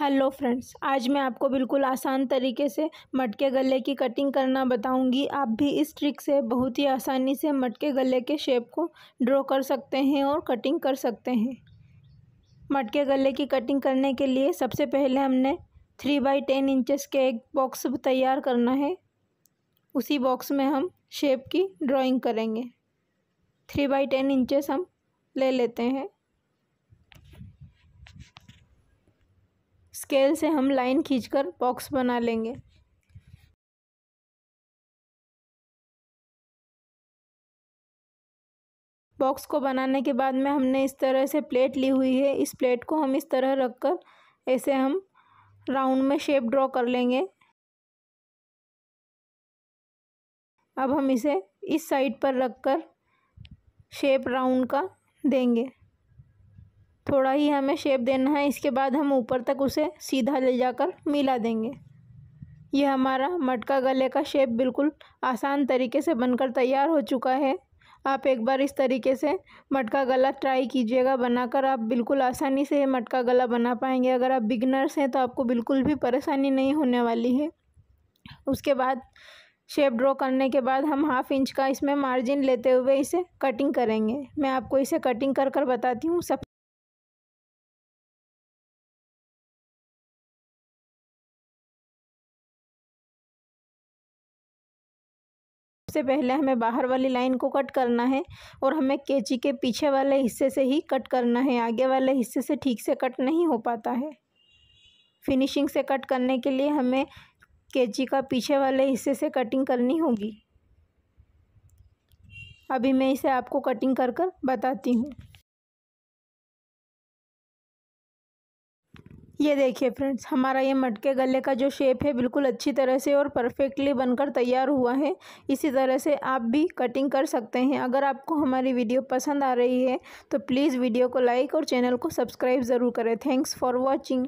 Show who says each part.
Speaker 1: hello friends आज मैं आपको बिल्कुल आसान तरीके से मटके गले की कटिंग करना बताऊंगी आप भी इस ट्रिक से बहुत ही आसानी से मटके गले के शेप को ड्रॉ कर सकते हैं और कटिंग कर सकते हैं मटके गले की कटिंग करने के लिए सबसे पहले हमने थ्री बाई टेन इंचज़ के एक बॉक्स तैयार करना है उसी बॉक्स में हम शेप की ड्राॅइंग करेंगे थ्री बाई टेन इंचेस हम ले लेते हैं स्केल से हम लाइन खींचकर बॉक्स बना लेंगे बॉक्स को बनाने के बाद में हमने इस तरह से प्लेट ली हुई है इस प्लेट को हम इस तरह रखकर ऐसे हम राउंड में शेप ड्रॉ कर लेंगे अब हम इसे इस साइड पर रखकर शेप राउंड का देंगे थोड़ा ही हमें शेप देना है इसके बाद हम ऊपर तक उसे सीधा ले जाकर मिला देंगे यह हमारा मटका गले का शेप बिल्कुल आसान तरीके से बनकर तैयार हो चुका है आप एक बार इस तरीके से मटका गला ट्राई कीजिएगा बनाकर आप बिल्कुल आसानी से मटका गला बना पाएंगे अगर आप बिगनर्स हैं तो आपको बिल्कुल भी परेशानी नहीं होने वाली है उसके बाद शेप ड्रॉ करने के बाद हम हाफ इंच का इसमें मार्जिन लेते हुए इसे कटिंग करेंगे मैं आपको इसे कटिंग कर कर बताती हूँ सब सबसे पहले हमें बाहर वाली लाइन को कट करना है और हमें कैची के पीछे वाले हिस्से से ही कट करना है आगे वाले हिस्से से ठीक से कट नहीं हो पाता है फिनिशिंग से कट करने के लिए हमें कैची का पीछे वाले हिस्से से कटिंग करनी होगी अभी मैं इसे आपको कटिंग कर कर
Speaker 2: बताती हूँ
Speaker 1: ये देखिए फ्रेंड्स हमारा ये मटके गले का जो शेप है बिल्कुल अच्छी तरह से और परफेक्टली बनकर तैयार हुआ है इसी तरह से आप भी कटिंग कर सकते हैं अगर आपको हमारी वीडियो पसंद आ रही है तो प्लीज़ वीडियो को लाइक और चैनल को सब्सक्राइब ज़रूर करें थैंक्स फॉर वॉचिंग